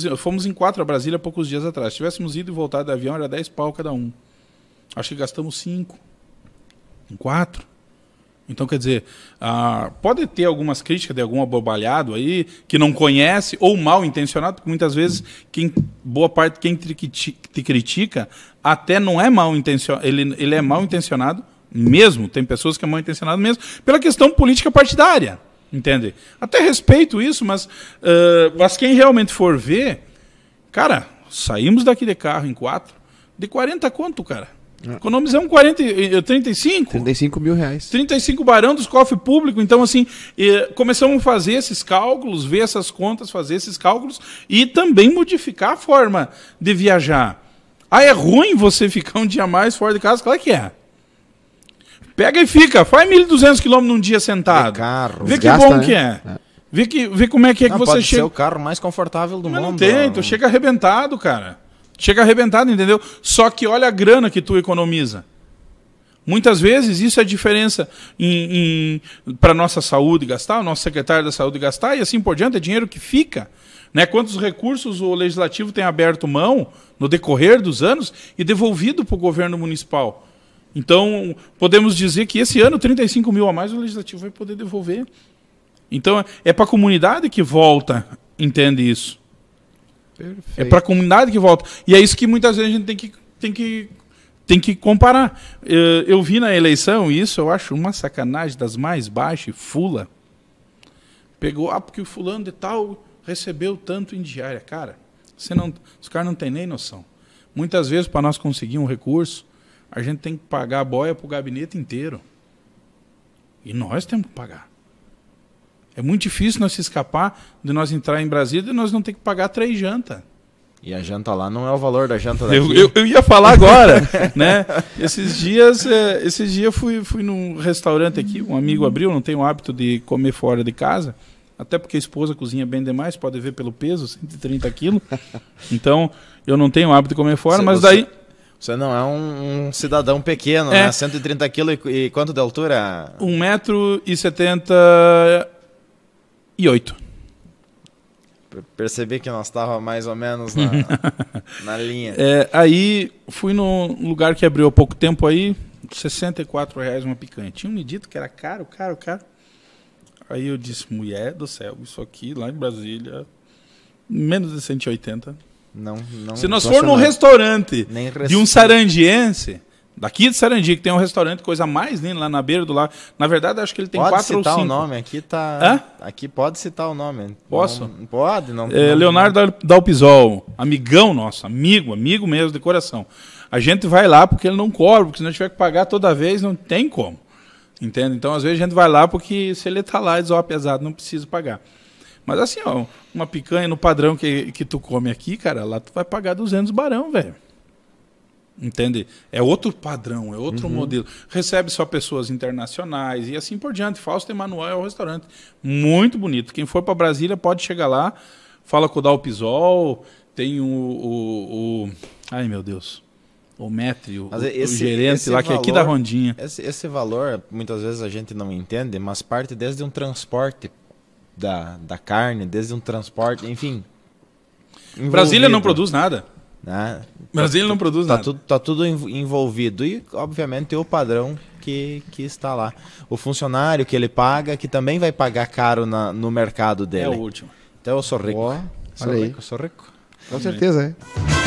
tivéssemos, fomos em quatro a Brasília poucos dias atrás. Se tivéssemos ido e voltado de avião, era 10 pau cada um. Acho que gastamos cinco em quatro. Então, quer dizer, ah, pode ter algumas críticas de algum abobalhado aí, que não conhece, ou mal intencionado, porque muitas vezes, quem, boa parte quem te, te critica até não é mal intencionado, ele, ele é mal intencionado mesmo. Tem pessoas que é mal intencionado mesmo, pela questão política partidária. Entende? Até respeito isso, mas, uh, mas quem realmente for ver, cara, saímos daqui de carro em quatro, de 40 quanto, cara? Ah. Economizamos 40, 35? 35 mil reais. 35 barão dos cofres públicos. Então, assim, eh, começamos a fazer esses cálculos, ver essas contas, fazer esses cálculos e também modificar a forma de viajar. Ah, é ruim você ficar um dia mais fora de casa? Claro que é. Pega e fica. Faz 1.200 km num dia sentado. É carro. Vê que gasta, bom né? que é. é. Vê, que, vê como é que é não, que você pode chega. Pode ser o carro mais confortável do Mas mundo. Não tem, tu então chega arrebentado, cara. Chega arrebentado, entendeu? Só que olha a grana que tu economiza. Muitas vezes isso é diferença para nossa saúde gastar, o nosso secretário da saúde gastar e assim por diante, é dinheiro que fica. Né? Quantos recursos o legislativo tem aberto mão no decorrer dos anos e devolvido para o governo municipal? Então, podemos dizer que esse ano, 35 mil a mais, o legislativo vai poder devolver. Então, é, é para a comunidade que volta, entende isso. Perfeito. É para a comunidade que volta. E é isso que muitas vezes a gente tem que, tem que, tem que comparar. Eu, é, eu vi na eleição isso, eu acho uma sacanagem das mais baixas, fula. Pegou, ah, porque o fulano de tal recebeu tanto em diária. Cara, você não, os caras não têm nem noção. Muitas vezes, para nós conseguir um recurso, a gente tem que pagar a boia pro gabinete inteiro. E nós temos que pagar. É muito difícil nós se escapar de nós entrar em Brasília e nós não ter que pagar três jantas. E a janta lá não é o valor da janta daqui. Eu, eu, eu ia falar agora, né? Esses dias, é, esses dias fui, fui num restaurante aqui, um amigo abriu, não tenho hábito de comer fora de casa, até porque a esposa cozinha bem demais, pode ver pelo peso, 130 quilos. Então, eu não tenho hábito de comer fora, mas daí... Você não é um, um cidadão pequeno, é. né? 130 quilos e, e, quanto de altura? 1,78m. Percebi que nós estava mais ou menos na, na linha. É, aí fui num lugar que abriu há pouco tempo aí, 64 reais uma picanha. Tinha um dito que era caro, caro, caro. Aí eu disse, mulher do céu, isso aqui lá em Brasília, menos de 180 não, não Se nós for num restaurante de um sarandiense, daqui de Sarandia, que tem um restaurante, coisa mais linda, lá na beira do lago. Na verdade, acho que ele tem pode quatro ou cinco. Pode citar o nome, aqui tá... Hã? Aqui pode citar o nome. Posso? Não, pode, não... É, não Leonardo não. Dalpisol, amigão nosso, amigo, amigo mesmo, de coração. A gente vai lá porque ele não cobra, porque se não tiver que pagar toda vez, não tem como. Entende? Então, às vezes, a gente vai lá porque se ele está lá, diz, ó, oh, pesado, não preciso pagar. Mas assim, ó, uma picanha no padrão que, que tu come aqui, cara, lá tu vai pagar 200 barão, velho. Entende? É outro padrão, é outro uhum. modelo. Recebe só pessoas internacionais e assim por diante. Fausto Emanuel é um restaurante muito bonito. Quem for para Brasília pode chegar lá, fala com o Dalpisol, tem o, o, o... Ai, meu Deus o métrio, é o, esse, o gerente esse lá, valor, que é aqui da Rondinha. Esse, esse, valor, muitas vezes a gente não entende, mas parte desde um transporte da, da carne, desde um transporte, enfim. Envolvido. Brasília não produz nada. Né? Brasília não produz tá nada. Tudo, tá tudo envolvido. E, obviamente, tem o padrão que, que está lá. O funcionário que ele paga, que também vai pagar caro na, no mercado dele. É o último. Então eu sou rico. sou rico, sou rico. Com certeza, é.